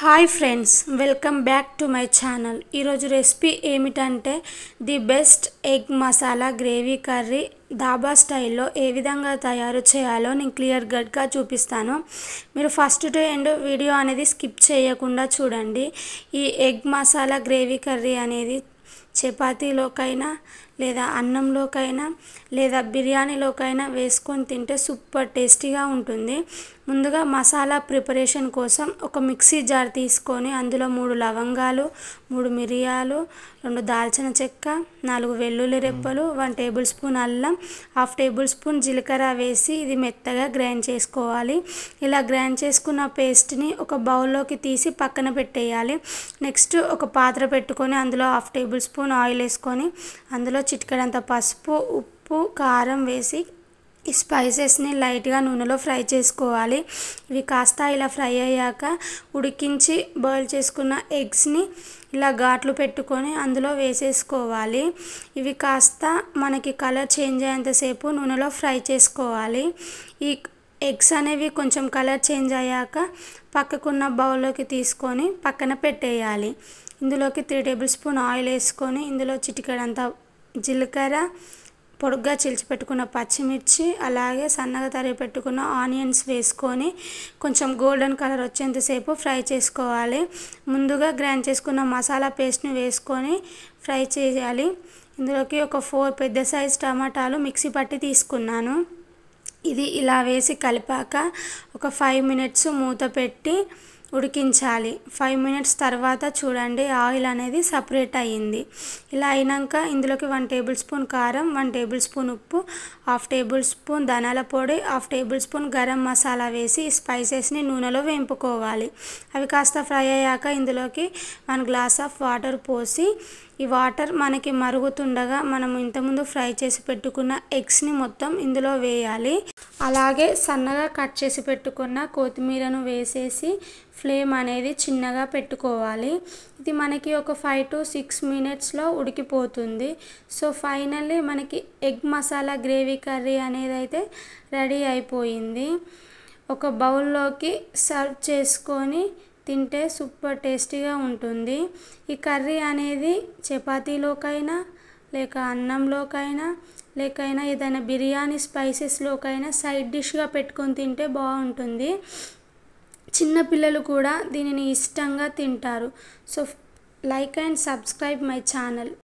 hi friends welcome back to my channel ఈరోజు recipe ఏమిటంటే the best egg masala gravy curry dhaba స్టైల్లో ఏ విధంగా తయారు చేయాలో నేను క్లియర్ కట్గా చూపిస్తాను మీరు ఫస్ట్ టు ఎండ్ వీడియో అనేది స్కిప్ చేయకుండా చూడండి ఈ ఎగ్ మసాలా గ్రేవీ కర్రీ అనేది చపాతీలోకైనా లేదా అన్నంలోకైనా లేదా బిర్యానీలోకైనా వేసుకొని తింటే సూపర్ టేస్టీగా ఉంటుంది ముందుగా మసాలా ప్రిపరేషన్ కోసం ఒక మిక్సీ జార్ తీసుకొని అందులో మూడు లవంగాలు మూడు మిరియాలు రెండు దాల్చిన చెక్క నాలుగు వెల్లుల్లి రెప్పలు వన్ టేబుల్ స్పూన్ అల్లం హాఫ్ టేబుల్ స్పూన్ జీలకర్ర వేసి ఇది మెత్తగా గ్రైండ్ చేసుకోవాలి ఇలా గ్రైండ్ చేసుకున్న పేస్ట్ని ఒక బౌల్లోకి తీసి పక్కన పెట్టేయాలి నెక్స్ట్ ఒక పాత్ర పెట్టుకొని అందులో హాఫ్ టేబుల్ స్పూన్ ఆయిల్ వేసుకొని అందులో చిటికెడంత పసుపు ఉప్పు కారం వేసి ఈ స్పైసెస్ని లైట్గా నూనెలో ఫ్రై చేసుకోవాలి ఇవి కాస్త ఇలా ఫ్రై అయ్యాక ఉడికించి బాయిల్ చేసుకున్న ఎగ్స్ని ఇలా ఘాట్లు పెట్టుకొని అందులో వేసేసుకోవాలి ఇవి కాస్త మనకి కలర్ చేంజ్ అయ్యేంతసేపు నూనెలో ఫ్రై చేసుకోవాలి ఈ ఎగ్స్ అనేవి కొంచెం కలర్ చేంజ్ అయ్యాక పక్కకున్న బౌల్లోకి తీసుకొని పక్కన పెట్టేయాలి ఇందులోకి త్రీ టేబుల్ స్పూన్ ఆయిల్ వేసుకొని ఇందులో చిటికడంతా జీలకర్ర పొడుగ్గా పెట్టుకున్న పచ్చిమిర్చి అలాగే సన్నగా తరిగి పెట్టుకున్న ఆనియన్స్ వేసుకొని కొంచెం గోల్డెన్ కలర్ వచ్చేంతసేపు ఫ్రై చేసుకోవాలి ముందుగా గ్రైండ్ చేసుకున్న మసాలా పేస్ట్ని వేసుకొని ఫ్రై చేయాలి ఇందులోకి ఒక ఫోర్ పెద్ద సైజ్ టమాటాలు మిక్సీ పట్టి తీసుకున్నాను ఇది ఇలా వేసి కలిపాక ఒక ఫైవ్ మినిట్స్ మూత పెట్టి ఉడికించాలి ఫైవ్ మినిట్స్ తర్వాత చూడండి ఆయిల్ అనేది సపరేట్ అయ్యింది ఇలా అయినాక ఇందులోకి వన్ టేబుల్ స్పూన్ కారం వన్ టేబుల్ స్పూన్ ఉప్పు హాఫ్ టేబుల్ స్పూన్ ధనాల పొడి half tablespoon garam masala వేసి స్పైసెస్ని నూనెలో వేంపుకోవాలి అవి కాస్త ఫ్రై అయ్యాక ఇందులోకి వన్ గ్లాస్ ఆఫ్ వాటర్ పోసి ఈ వాటర్ మనకి మరుగుతుండగా మనం ఇంతకుముందు ఫ్రై చేసి పెట్టుకున్న ఎగ్స్ని మొత్తం ఇందులో వేయాలి అలాగే సన్నగా కట్ చేసి పెట్టుకున్న కొత్తిమీరను వేసేసి ఫ్లేమ్ అనేది చిన్నగా పెట్టుకోవాలి ఇది మనకి ఒక ఫైవ్ టు సిక్స్ మినిట్స్లో ఉడికిపోతుంది సో ఫైనల్లీ మనకి ఎగ్ మసాలా గ్రేవీ కర్రీ అనేది అయితే రెడీ అయిపోయింది ఒక బౌల్లోకి సర్వ్ చేసుకొని తింటే సూపర్ టేస్టీగా ఉంటుంది ఈ కర్రీ అనేది చపాతీలోకైనా లేక అన్నంలోకైనా లేక ఏదైనా బిర్యానీ స్పైసెస్లోకైనా సైడ్ డిష్గా పెట్టుకొని తింటే బాగుంటుంది చిన్నపిల్లలు కూడా దీనిని ఇష్టంగా తింటారు so like and subscribe my channel